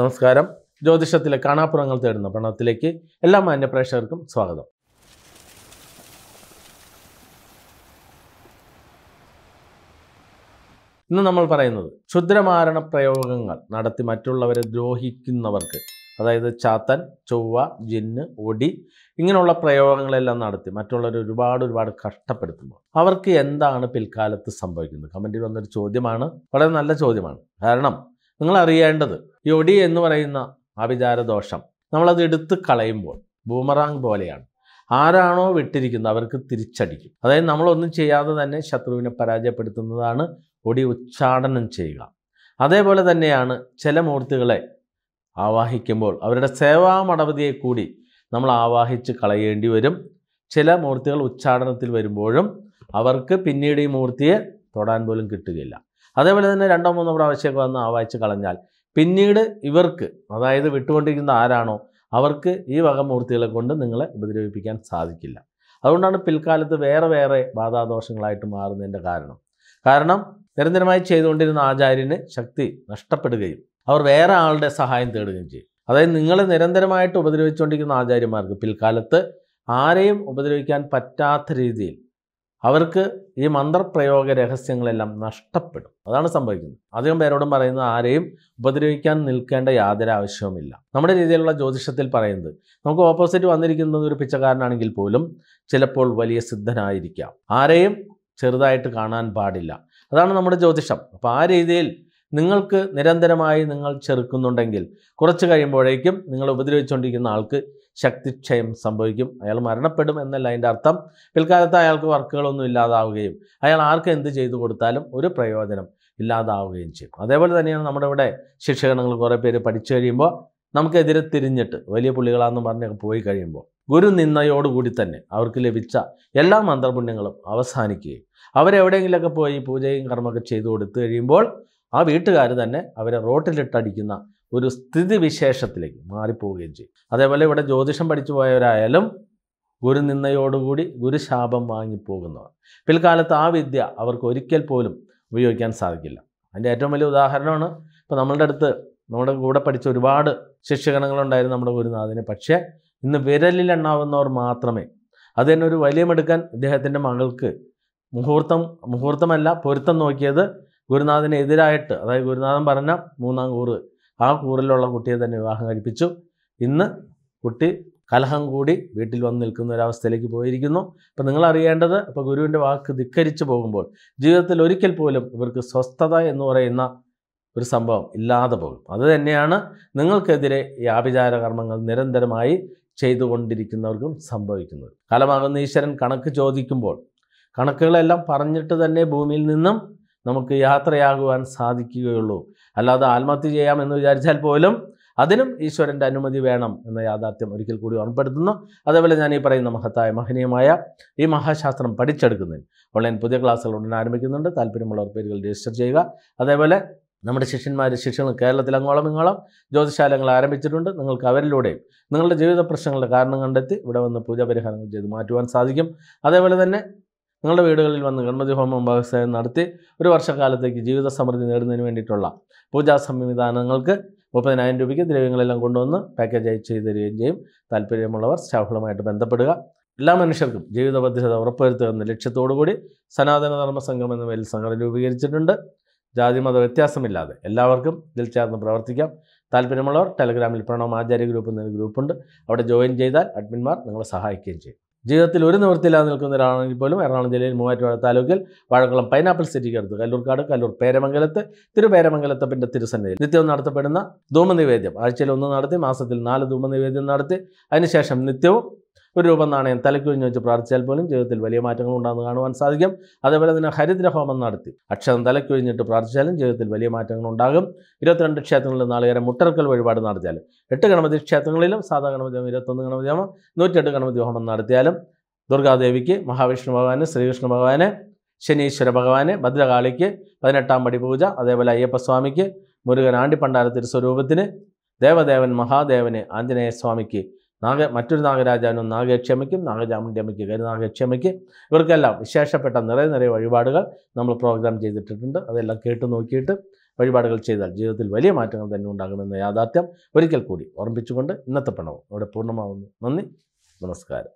നമസ്കാരം ജ്യോതിഷത്തിലെ കാണാപ്പുറങ്ങൾ തേടുന്ന പഠനത്തിലേക്ക് എല്ലാ മാന്യപ്രേക്ഷകർക്കും സ്വാഗതം ഇന്ന് നമ്മൾ പറയുന്നത് ക്ഷുദ്രമാരണ പ്രയോഗങ്ങൾ നടത്തി മറ്റുള്ളവരെ ദ്രോഹിക്കുന്നവർക്ക് അതായത് ചാത്തൻ ചൊവ്വ ജിന്ന് ഒടി ഇങ്ങനെയുള്ള പ്രയോഗങ്ങളെല്ലാം നടത്തി മറ്റുള്ളവർ ഒരുപാട് ഒരുപാട് കഷ്ടപ്പെടുത്തുമ്പോൾ അവർക്ക് എന്താണ് പിൽക്കാലത്ത് സംഭവിക്കുന്നത് കമൻറ്റിൽ വന്നൊരു ചോദ്യമാണ് വളരെ നല്ല ചോദ്യമാണ് കാരണം നിങ്ങൾ അറിയേണ്ടത് ഒടി എന്ന് പറയുന്ന അഭിചാരദോഷം ദോഷം നമ്മളത് എടുത്ത് കളയുമ്പോൾ ബൂമറാങ് പോലെയാണ് ആരാണോ വിട്ടിരിക്കുന്നത് അവർക്ക് തിരിച്ചടിക്കും അതായത് നമ്മളൊന്നും ചെയ്യാതെ തന്നെ ശത്രുവിനെ പരാജയപ്പെടുത്തുന്നതാണ് ഒടി ഉച്ചാടനം ചെയ്യുക അതേപോലെ തന്നെയാണ് ചില മൂർത്തികളെ ആവാഹിക്കുമ്പോൾ അവരുടെ സേവാ മടപതിയെ കൂടി നമ്മൾ ആവാഹിച്ച് കളയേണ്ടി വരും ചില മൂർത്തികൾ ഉച്ചാടനത്തിൽ വരുമ്പോഴും അവർക്ക് പിന്നീട് ഈ മൂർത്തിയെ തൊടാൻ പോലും കിട്ടുകയില്ല അതേപോലെ തന്നെ രണ്ടോ മൂന്നോ പ്രാവശ്യമൊക്കെ വന്ന് വായിച്ച് കളഞ്ഞാൽ പിന്നീട് ഇവർക്ക് അതായത് വിട്ടുകൊണ്ടിരിക്കുന്ന ആരാണോ അവർക്ക് ഈ വക മൂർത്തികളെ കൊണ്ട് നിങ്ങളെ ഉപദ്രവിപ്പിക്കാൻ സാധിക്കില്ല അതുകൊണ്ടാണ് പിൽക്കാലത്ത് വേറെ വേറെ ബാധാദോഷങ്ങളായിട്ട് മാറുന്നതിൻ്റെ കാരണം കാരണം നിരന്തരമായി ചെയ്തുകൊണ്ടിരുന്ന ആചാര്യന് ശക്തി നഷ്ടപ്പെടുകയും അവർ വേറെ ആളുടെ സഹായം തേടുകയും ചെയ്യും അതായത് നിങ്ങളെ നിരന്തരമായിട്ട് ഉപദ്രവിച്ചുകൊണ്ടിരിക്കുന്ന ആചാര്യന്മാർക്ക് പിൽക്കാലത്ത് ആരെയും ഉപദ്രവിക്കാൻ പറ്റാത്ത രീതിയിൽ അവർക്ക് ഈ മന്ത്രപ്രയോഗ രഹസ്യങ്ങളെല്ലാം നഷ്ടപ്പെടും അതാണ് സംഭവിക്കുന്നത് അദ്ദേഹം പേരോടും പറയുന്നത് ആരെയും ഉപദ്രവിക്കാൻ നിൽക്കേണ്ട യാതൊരു ആവശ്യവുമില്ല നമ്മുടെ രീതിയിലുള്ള ജ്യോതിഷത്തിൽ പറയുന്നത് നമുക്ക് ഓപ്പോസിറ്റ് വന്നിരിക്കുന്നത് ഒരു പിച്ചക്കാരനാണെങ്കിൽ പോലും ചിലപ്പോൾ വലിയ സിദ്ധനായിരിക്കാം ആരെയും ചെറുതായിട്ട് കാണാൻ പാടില്ല അതാണ് നമ്മുടെ ജ്യോതിഷം അപ്പോൾ ആ രീതിയിൽ നിങ്ങൾക്ക് നിരന്തരമായി നിങ്ങൾ ചെറുക്കുന്നുണ്ടെങ്കിൽ കുറച്ച് കഴിയുമ്പോഴേക്കും നിങ്ങൾ ഉപദ്രവിച്ചുകൊണ്ടിരിക്കുന്ന ആൾക്ക് ശക്തിക്ഷയം സംഭവിക്കും അയാൾ മരണപ്പെടും എന്നല്ല അതിൻ്റെ അർത്ഥം പിൽക്കാലത്ത് അയാൾക്ക് വർക്കുകളൊന്നും ഇല്ലാതാവുകയും അയാൾ ആർക്ക് എന്ത് ചെയ്തു കൊടുത്താലും ഒരു പ്രയോജനം ഇല്ലാതാവുകയും ചെയ്യും അതേപോലെ തന്നെയാണ് നമ്മുടെ ഇവിടെ ശിക്ഷകണങ്ങൾ കുറേ പേര് പഠിച്ചു കഴിയുമ്പോൾ നമുക്കെതിരെ തിരിഞ്ഞിട്ട് വലിയ പുള്ളികളാണെന്ന് പറഞ്ഞൊക്കെ പോയി കഴിയുമ്പോൾ ഗുരു നിന്നയോടുകൂടി തന്നെ അവർക്ക് ലഭിച്ച എല്ലാ മന്ത്രപുണ്യങ്ങളും അവസാനിക്കുകയും അവരെവിടെയെങ്കിലൊക്കെ പോയി പൂജയും കർമ്മമൊക്കെ ചെയ്തു കൊടുത്തു കഴിയുമ്പോൾ ആ വീട്ടുകാർ തന്നെ അവരെ റോട്ടിലിട്ടടിക്കുന്ന ഒരു സ്ഥിതിവിശേഷത്തിലേക്ക് മാറിപ്പോവുകയും ചെയ്യും അതേപോലെ ഇവിടെ ജ്യോതിഷം പഠിച്ചു പോയവരായാലും ഗുരു ഗുരു ശാപം വാങ്ങിപ്പോകുന്നവർ പിൽക്കാലത്ത് ആ വിദ്യ അവർക്ക് ഒരിക്കൽ പോലും ഉപയോഗിക്കാൻ സാധിക്കില്ല അതിൻ്റെ ഏറ്റവും വലിയ ഉദാഹരണമാണ് ഇപ്പോൾ നമ്മളുടെ അടുത്ത് നമ്മുടെ കൂടെ പഠിച്ച ഒരുപാട് ശിക്ഷകണങ്ങളുണ്ടായിരുന്നു നമ്മുടെ ഗുരുനാഥന് പക്ഷേ ഇന്ന് വിരലിലെണ്ണാവുന്നവർ മാത്രമേ അത് തന്നെ ഒരു വലിയ മെടുക്കാൻ ഇദ്ദേഹത്തിൻ്റെ മകൾക്ക് മുഹൂർത്തം മുഹൂർത്തമല്ല പൊരുത്തം നോക്കിയത് ഗുരുനാഥന് എതിരായിട്ട് അതായത് ഗുരുനാഥൻ പറഞ്ഞ മൂന്നാം കൂറ് ആ കൂറിലുള്ള കുട്ടിയെ തന്നെ വിവാഹം കഴിപ്പിച്ചു ഇന്ന് കുട്ടി കലഹം കൂടി വീട്ടിൽ വന്ന് നിൽക്കുന്ന ഒരവസ്ഥയിലേക്ക് പോയിരിക്കുന്നു അപ്പം നിങ്ങൾ അറിയേണ്ടത് ഇപ്പോൾ ഗുരുവിൻ്റെ വാക്ക് ധിക്കരിച്ചു പോകുമ്പോൾ ജീവിതത്തിൽ ഒരിക്കൽ പോലും ഇവർക്ക് സ്വസ്ഥത എന്ന് പറയുന്ന ഒരു സംഭവം ഇല്ലാതെ പോകും അത് തന്നെയാണ് നിങ്ങൾക്കെതിരെ ഈ ആഭിചാര കർമ്മങ്ങൾ നിരന്തരമായി ചെയ്തുകൊണ്ടിരിക്കുന്നവർക്കും സംഭവിക്കുന്നത് കലമാകുന്ന ഈശ്വരൻ കണക്ക് ചോദിക്കുമ്പോൾ കണക്കുകളെല്ലാം പറഞ്ഞിട്ട് തന്നെ ഭൂമിയിൽ നിന്നും നമുക്ക് യാത്രയാകുവാൻ സാധിക്കുകയുള്ളൂ അല്ലാതെ ആത്മഹത്യ ചെയ്യാമെന്ന് വിചാരിച്ചാൽ പോലും അതിനും ഈശ്വരൻ്റെ അനുമതി വേണം എന്ന യാഥാർത്ഥ്യം ഒരിക്കൽ കൂടി ഓർമ്മപ്പെടുത്തുന്നു അതേപോലെ ഞാൻ ഈ പറയുന്ന മഹത്തായ മഹനീയമായ ഈ മഹാശാസ്ത്രം പഠിച്ചെടുക്കുന്നതിന് ഓൺലൈൻ പുതിയ ക്ലാസ്സുകൾ ഉടനെ ആരംഭിക്കുന്നുണ്ട് താല്പര്യമുള്ളവർ പേരുകൾ രജിസ്റ്റർ ചെയ്യുക അതേപോലെ നമ്മുടെ ശിഷ്യന്മാർ ശിഷ്യങ്ങൾ കേരളത്തിൽ അങ്ങോളം ഇങ്ങോളം ജ്യോതിശാലങ്ങൾ ആരംഭിച്ചിട്ടുണ്ട് നിങ്ങൾക്ക് അവരിലൂടെയും നിങ്ങളുടെ ജീവിത പ്രശ്നങ്ങളുടെ കാരണം കണ്ടെത്തി ഇവിടെ വന്ന് പൂജാപരിഹാരങ്ങൾ ചെയ്ത് മാറ്റുവാൻ സാധിക്കും അതേപോലെ തന്നെ നിങ്ങളുടെ വീടുകളിൽ വന്ന് ഗണപതി ഹോമം വ്യവസായം നടത്തി ഒരു വർഷക്കാലത്തേക്ക് ജീവിത സമൃദ്ധി നേടുന്നതിന് വേണ്ടിയിട്ടുള്ള പൂജാ സംവിധാനങ്ങൾക്ക് മുപ്പതിനായിരം രൂപയ്ക്ക് ദ്രവ്യങ്ങളെല്ലാം കൊണ്ടുവന്ന് പാക്കേജായി ചെയ്തു തരികയും ചെയ്യും താല്പര്യമുള്ളവർ സ്റ്റാഫുകളുമായിട്ട് ബന്ധപ്പെടുക എല്ലാ മനുഷ്യർക്കും ജീവിത ഭദ്രത ഉറപ്പുവരുത്തുക എന്ന ലക്ഷ്യത്തോടുകൂടി സനാതനധർമ്മ സംഘം എന്ന പേരിൽ സംഘടന രൂപീകരിച്ചിട്ടുണ്ട് മത വ്യത്യാസമില്ലാതെ എല്ലാവർക്കും ഇതിൽ ചേർന്ന് പ്രവർത്തിക്കാം താല്പര്യമുള്ളവർ ടെലഗ്രാമിൽ പ്രണവം ആചാര്യ ഗ്രൂപ്പ് എന്നൊരു ഗ്രൂപ്പുണ്ട് അവിടെ ജോയിൻ ചെയ്താൽ അഡ്മിന്മാർ നിങ്ങളെ സഹായിക്കുകയും ചെയ്യും ജീവിതത്തിൽ ഒരു നിവൃത്തിയില്ലാതെ നിൽക്കുന്ന ഒരാളാണെങ്കിൽ പോലും എറണാകുളം ജില്ലയിൽ മൂവാറ്റുപുഴ താലൂക്കിൽ വാഴക്കുളം പൈനാപ്പിൾ അടുത്ത് കല്ലൂർക്കാട് കല്ലൂർ പേരമംഗലത്ത് തിരുപേരമംഗലത്തപ്പിൻ്റെ തിരുസന്നിധി നിത്യവും നടത്തപ്പെടുന്ന ധൂമനിവേദ്യം ആഴ്ചയിൽ ഒന്ന് നടത്തി മാസത്തിൽ നാല് ധൂമനിവേദ്യം നടത്തി അതിനുശേഷം നിത്യവും ഒരു രൂപ നാണയം തലക്കുഴിഞ്ഞ് വെച്ച് പ്രാർത്ഥിച്ചാൽ പോലും ജീവിതത്തിൽ വലിയ മാറ്റങ്ങൾ ഉണ്ടാകുന്ന കാണുവാൻ സാധിക്കും അതേപോലെ തന്നെ ഹരിദ്ര ഹോമം നടത്തി അക്ഷരം തലക്കുഴിഞ്ഞിട്ട് പ്രാർത്ഥിച്ചാലും ജീവിതത്തിൽ വലിയ മാറ്റങ്ങൾ ഉണ്ടാകും ഇരുപത്തിരണ്ട് ക്ഷേത്രങ്ങളിൽ നാളുകാരെ മുട്ടർക്കൽ വഴിപാട് നടത്തിയാലും എട്ട് ഗണപതി ക്ഷേത്രങ്ങളിലും സാധാ ഗണപതി ഹോമം ഇരുപത്തൊന്ന് ഗണപതി ഹോമം നൂറ്റെട്ട് ഗണപതി ഹോമം നടത്തിയാലും ദുർഗാദേവിക്ക് മഹാവിഷ്ണു ഭഗവാന് ശ്രീകൃഷ്ണ ഭഗവാന് ശനീശ്വര ഭഗവാന് ഭദ്രകാളിക്ക് പതിനെട്ടാം പടി പൂജ അതേപോലെ അയ്യപ്പസ്വാമിക്ക് മുരുകൻ ആണ്ടിപ്പണ്ടാര സ്വരൂപത്തിന് ദേവദേവൻ മഹാദേവന് സ്വാമിക്ക് നാഗ മറ്റൊരു നാഗരാജാവിനും നാഗക്ഷമയ്ക്കും നാഗചാമുണ്ഡിയമ്മയ്ക്ക് കരുനാഗക്ഷമയ്ക്ക് ഇവർക്കെല്ലാം വിശേഷപ്പെട്ട നിറയെ നിറയെ വഴിപാടുകൾ നമ്മൾ പ്രോഗ്രാം ചെയ്തിട്ടിട്ടുണ്ട് അതെല്ലാം കേട്ട് നോക്കിയിട്ട് വഴിപാടുകൾ ചെയ്താൽ ജീവിതത്തിൽ വലിയ മാറ്റങ്ങൾ തന്നെ ഉണ്ടാകുമെന്ന യാഥാർത്ഥ്യം ഒരിക്കൽ കൂടി ഓർമ്മിപ്പിച്ചുകൊണ്ട് ഇന്നത്തെ പണവും ഇവിടെ പൂർണ്ണമാവുന്നു നന്ദി നമസ്കാരം